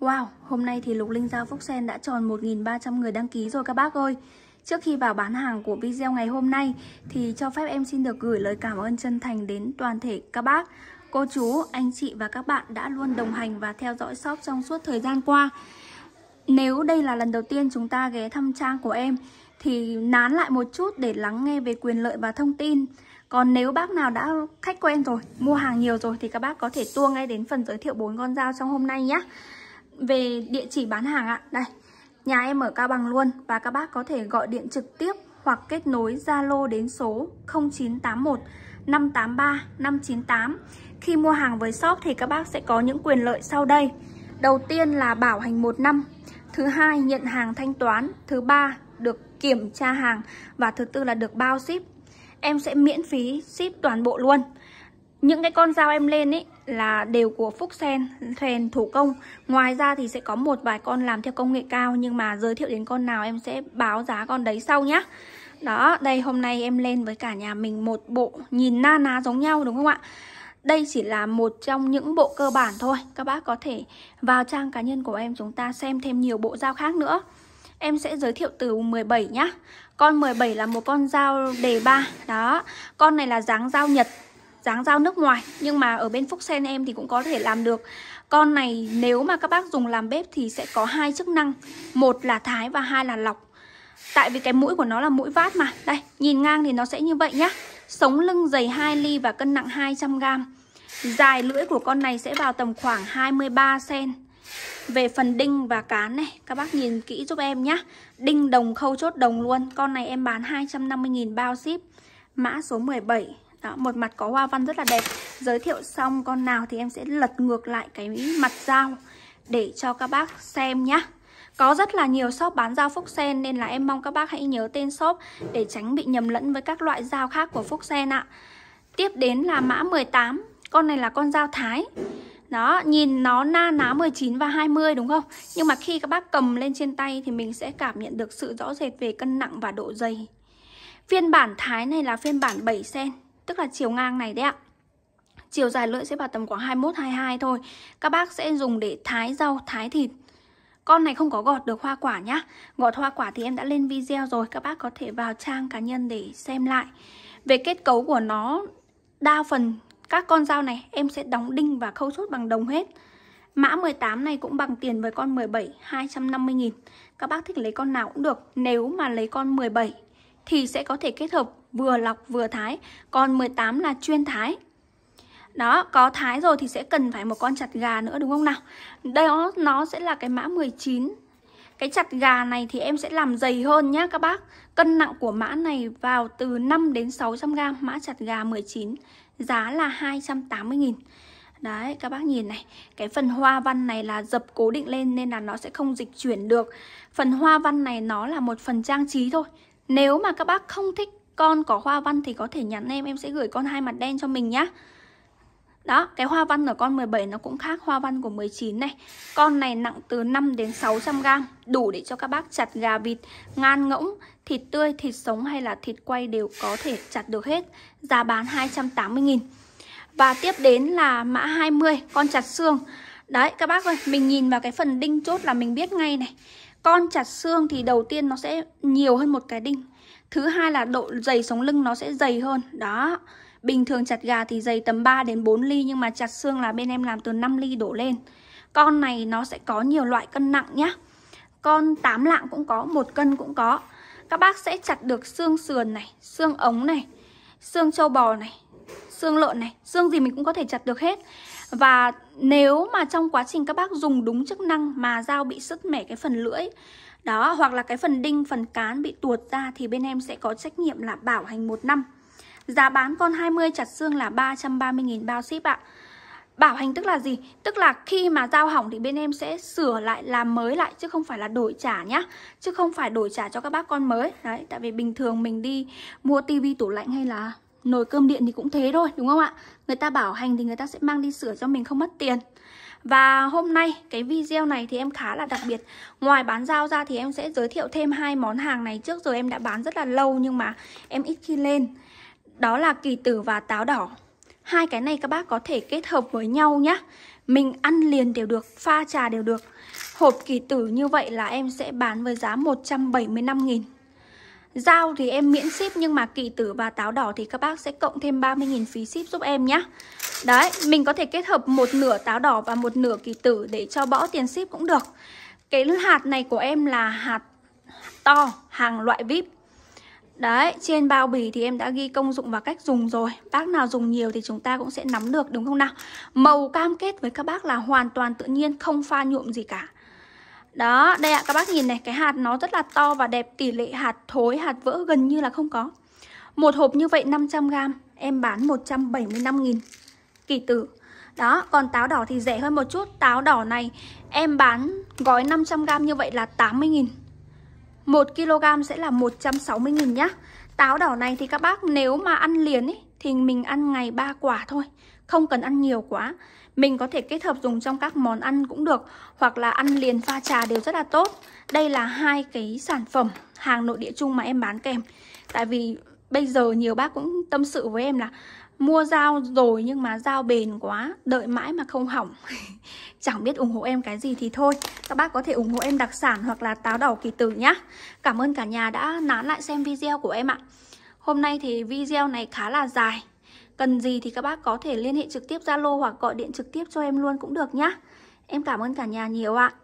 Wow, hôm nay thì Lục Linh Giao Phúc Sen đã tròn 1.300 người đăng ký rồi các bác ơi. Trước khi vào bán hàng của video ngày hôm nay thì cho phép em xin được gửi lời cảm ơn chân thành đến toàn thể các bác, cô chú, anh chị và các bạn đã luôn đồng hành và theo dõi shop trong suốt thời gian qua. Nếu đây là lần đầu tiên chúng ta ghé thăm trang của em thì nán lại một chút để lắng nghe về quyền lợi và thông tin. Còn nếu bác nào đã khách quen rồi, mua hàng nhiều rồi thì các bác có thể tua ngay đến phần giới thiệu bốn con dao trong hôm nay nhé về địa chỉ bán hàng ạ đây nhà em ở Cao Bằng luôn và các bác có thể gọi điện trực tiếp hoặc kết nối Zalo đến số 0981 583 598 khi mua hàng với shop thì các bác sẽ có những quyền lợi sau đây đầu tiên là bảo hành một năm thứ hai nhận hàng thanh toán thứ ba được kiểm tra hàng và thứ tư là được bao ship em sẽ miễn phí ship toàn bộ luôn những cái con dao em lên ấy là đều của Phúc Sen thuyền thủ công ngoài ra thì sẽ có một vài con làm theo công nghệ cao nhưng mà giới thiệu đến con nào em sẽ báo giá con đấy sau nhá đó đây hôm nay em lên với cả nhà mình một bộ nhìn na ná giống nhau đúng không ạ đây chỉ là một trong những bộ cơ bản thôi các bác có thể vào trang cá nhân của em chúng ta xem thêm nhiều bộ dao khác nữa em sẽ giới thiệu từ 17 nhá con 17 là một con dao đề 3 đó con này là dáng dao nhật dáng dao nước ngoài nhưng mà ở bên Phúc Sen em thì cũng có thể làm được con này nếu mà các bác dùng làm bếp thì sẽ có hai chức năng một là thái và hai là lọc tại vì cái mũi của nó là mũi vát mà đây nhìn ngang thì nó sẽ như vậy nhá sống lưng dày 2 ly và cân nặng 200 g dài lưỡi của con này sẽ vào tầm khoảng 23 cm về phần đinh và cán này Các bác nhìn kỹ giúp em nhá Đinh đồng khâu chốt đồng luôn Con này em bán 250.000 bao ship Mã số 17 đó, một mặt có hoa văn rất là đẹp Giới thiệu xong con nào thì em sẽ lật ngược lại cái mặt dao Để cho các bác xem nhá có rất là nhiều shop bán dao Phúc Sen nên là em mong các bác hãy nhớ tên shop để tránh bị nhầm lẫn với các loại dao khác của Phúc Sen ạ. Tiếp đến là mã 18, con này là con dao Thái. Đó, nhìn nó na ná 19 và 20 đúng không? Nhưng mà khi các bác cầm lên trên tay thì mình sẽ cảm nhận được sự rõ rệt về cân nặng và độ dày. Phiên bản Thái này là phiên bản 7 sen tức là chiều ngang này đấy ạ chiều dài lưỡi sẽ vào tầm khoảng 21 22 thôi. Các bác sẽ dùng để thái rau, thái thịt. Con này không có gọt được hoa quả nhá. Gọt hoa quả thì em đã lên video rồi, các bác có thể vào trang cá nhân để xem lại. Về kết cấu của nó, đa phần các con dao này em sẽ đóng đinh và khâu chốt bằng đồng hết. Mã 18 này cũng bằng tiền với con 17 250 000 Các bác thích lấy con nào cũng được. Nếu mà lấy con 17 thì sẽ có thể kết hợp vừa lọc vừa thái Còn 18 là chuyên thái đó, có thái rồi thì sẽ cần phải một con chặt gà nữa đúng không nào? Đây nó, sẽ là cái mã 19 Cái chặt gà này thì em sẽ làm dày hơn nhá các bác Cân nặng của mã này vào từ 5 đến 600g Mã chặt gà 19 Giá là 280 nghìn Đấy, các bác nhìn này Cái phần hoa văn này là dập cố định lên Nên là nó sẽ không dịch chuyển được Phần hoa văn này nó là một phần trang trí thôi nếu mà các bác không thích con có hoa văn thì có thể nhắn em Em sẽ gửi con hai mặt đen cho mình nhá đó, cái hoa văn ở con 17 nó cũng khác hoa văn của 19 này Con này nặng từ 5 đến 600g Đủ để cho các bác chặt gà vịt, ngan ngỗng, thịt tươi, thịt sống hay là thịt quay đều có thể chặt được hết Giá bán 280.000 Và tiếp đến là mã 20, con chặt xương Đấy các bác ơi, mình nhìn vào cái phần đinh chốt là mình biết ngay này con chặt xương thì đầu tiên nó sẽ nhiều hơn một cái đinh thứ hai là độ dày sống lưng nó sẽ dày hơn đó bình thường chặt gà thì dày tầm 3 đến 4 ly nhưng mà chặt xương là bên em làm từ 5 ly đổ lên con này nó sẽ có nhiều loại cân nặng nhá con 8 lạng cũng có một cân cũng có các bác sẽ chặt được xương sườn này xương ống này xương trâu bò này xương lợn này xương gì mình cũng có thể chặt được hết và nếu mà trong quá trình các bác dùng đúng chức năng mà dao bị sứt mẻ cái phần lưỡi đó hoặc là cái phần đinh, phần cán bị tuột ra thì bên em sẽ có trách nhiệm là bảo hành một năm. Giá bán con 20 chặt xương là 330.000 bao ship ạ. Bảo hành tức là gì? Tức là khi mà dao hỏng thì bên em sẽ sửa lại, làm mới lại chứ không phải là đổi trả nhá. Chứ không phải đổi trả cho các bác con mới. Đấy, tại vì bình thường mình đi mua tivi tủ lạnh hay là nồi cơm điện thì cũng thế thôi đúng không ạ người ta bảo hành thì người ta sẽ mang đi sửa cho mình không mất tiền và hôm nay cái video này thì em khá là đặc biệt Ngoài bán dao ra thì em sẽ giới thiệu thêm hai món hàng này Trước giờ em đã bán rất là lâu nhưng mà em ít khi lên Đó là kỳ tử và táo đỏ Hai cái này các bác có thể kết hợp với nhau nhá Mình ăn liền đều được, pha trà đều được Hộp kỳ tử như vậy là em sẽ bán với giá 175 nghìn Dao thì em miễn ship nhưng mà kỳ tử và táo đỏ thì các bác sẽ cộng thêm 30.000 phí ship giúp em nhé. Đấy, mình có thể kết hợp một nửa táo đỏ và một nửa kỳ tử để cho bỏ tiền ship cũng được. Cái hạt này của em là hạt to, hàng loại VIP. Đấy, trên bao bì thì em đã ghi công dụng và cách dùng rồi Bác nào dùng nhiều thì chúng ta cũng sẽ nắm được đúng không nào Màu cam kết với các bác là hoàn toàn tự nhiên, không pha nhuộm gì cả đó, đây ạ, à, các bác nhìn này, cái hạt nó rất là to và đẹp, tỷ lệ hạt thối, hạt vỡ gần như là không có. Một hộp như vậy 500g, em bán 175.000 kỳ tử. Đó, còn táo đỏ thì rẻ hơn một chút, táo đỏ này em bán gói 500g như vậy là 80.000. 1kg sẽ là 160.000 nhá. Táo đỏ này thì các bác nếu mà ăn liền ý, thì mình ăn ngày 3 quả thôi không cần ăn nhiều quá mình có thể kết hợp dùng trong các món ăn cũng được hoặc là ăn liền pha trà đều rất là tốt đây là hai cái sản phẩm hàng nội địa chung mà em bán kèm tại vì bây giờ nhiều bác cũng tâm sự với em là mua dao rồi nhưng mà dao bền quá đợi mãi mà không hỏng chẳng biết ủng hộ em cái gì thì thôi các bác có thể ủng hộ em đặc sản hoặc là táo đỏ kỳ tử nhá cảm ơn cả nhà đã nán lại xem video của em ạ hôm nay thì video này khá là dài Cần gì thì các bác có thể liên hệ trực tiếp Zalo hoặc gọi điện trực tiếp cho em luôn cũng được nhá. Em cảm ơn cả nhà nhiều ạ.